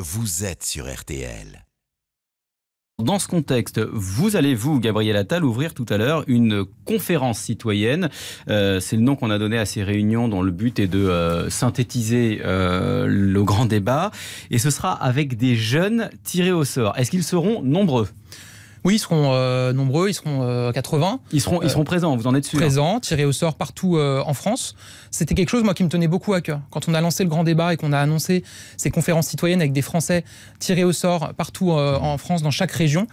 Vous êtes sur RTL. Dans ce contexte, vous allez, vous, Gabriel Attal, ouvrir tout à l'heure une conférence citoyenne. Euh, c'est le nom qu'on a donné à ces réunions dont le but est de euh, synthétiser euh, le grand débat. Et ce sera avec des jeunes tirés au sort. Est-ce qu'ils seront nombreux oui, ils seront euh, nombreux, ils seront 80. Euh, ils seront, ils euh, seront présents, vous en êtes sûr Présents, tirés au sort partout en France. C'était quelque chose, moi, qui me tenait beaucoup à cœur. Quand on a lancé le grand débat et qu'on a annoncé ces conférences citoyennes avec des Français tirés au sort partout en France, dans chaque région,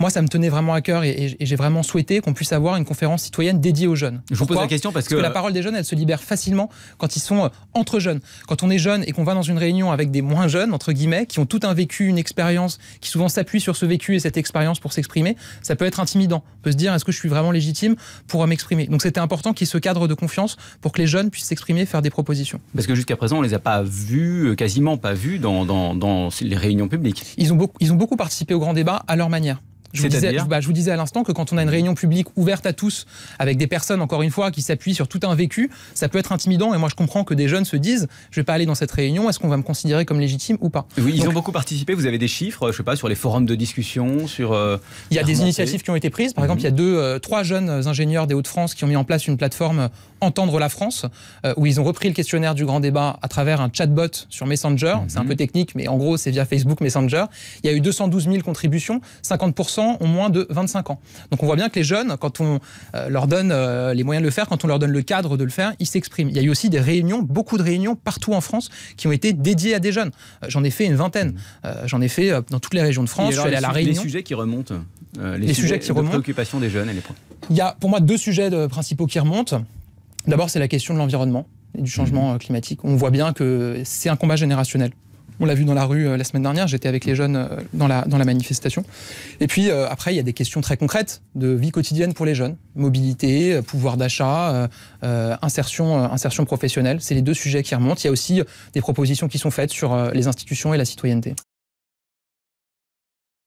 moi, ça me tenait vraiment à cœur et, j'ai vraiment souhaité qu'on puisse avoir une conférence citoyenne dédiée aux jeunes. Je vous pose la question parce, que... la parole des jeunes, elle se libère facilement quand ils sont entre jeunes. Quand on est jeune et qu'on va dans une réunion avec des moins jeunes, entre guillemets, qui ont tout un vécu, une expérience, qui souvent s'appuient sur ce vécu et cette expérience pour s'exprimer, ça peut être intimidant. On peut se dire, est-ce que je suis vraiment légitime pour euh, m'exprimer Donc c'était important qu'il y ait ce cadre de confiance pour que les jeunes puissent s'exprimer, faire des propositions. Parce que jusqu'à présent, on ne les a pas vus, euh, quasiment pas vus dans, les réunions publiques. Ils ont, ils ont beaucoup participé au grand débat à leur manière. Bah, je vous, disais, à l'instant que quand on a une réunion publique ouverte à tous, avec des personnes, encore une fois, qui s'appuient sur tout un vécu, ça peut être intimidant. Et moi, je comprends que des jeunes se disent je ne vais pas aller dans cette réunion, est-ce qu'on va me considérer comme légitime ou pas Oui, ils ont beaucoup participé. Vous avez des chiffres, je sais pas, sur les forums de discussion, sur. Euh, il y a des initiatives qui ont été prises. Par exemple, il y a deux, euh, trois jeunes ingénieurs des Hauts-de-France qui ont mis en place une plateforme euh, Entendre la France, où ils ont repris le questionnaire du grand débat à travers un chatbot sur Messenger. C'est un mhm. peu technique, mais en gros, c'est via Facebook Messenger. Il y a eu 212 000 contributions, 50 ont moins de 25 ans. Donc on voit bien que les jeunes, quand on euh, leur donne euh, les moyens de le faire, quand on leur donne le cadre de le faire, ils s'expriment. Il y a eu aussi des réunions, beaucoup de réunions partout en France qui ont été dédiées à des jeunes. Euh, j'en ai fait une vingtaine. Mmh. J'en ai fait dans toutes les régions de France. je suis allé à la Réunion. Les sujets qui remontent. les, sujets, qui de Préoccupation des jeunes et les Il y a pour moi deux sujets principaux qui remontent. D'abord, c'est la question de l'environnement et du mmh. changement climatique. On voit bien que c'est un combat générationnel. On l'a vu dans la rue euh, la semaine dernière, j'étais avec les jeunes euh, dans la, dans la manifestation. Et puis euh, après, il y a des questions très concrètes de vie quotidienne pour les jeunes, mobilité, pouvoir d'achat, insertion, insertion professionnelle. C'est les deux sujets qui remontent. Il y a aussi des propositions qui sont faites sur les institutions et la citoyenneté.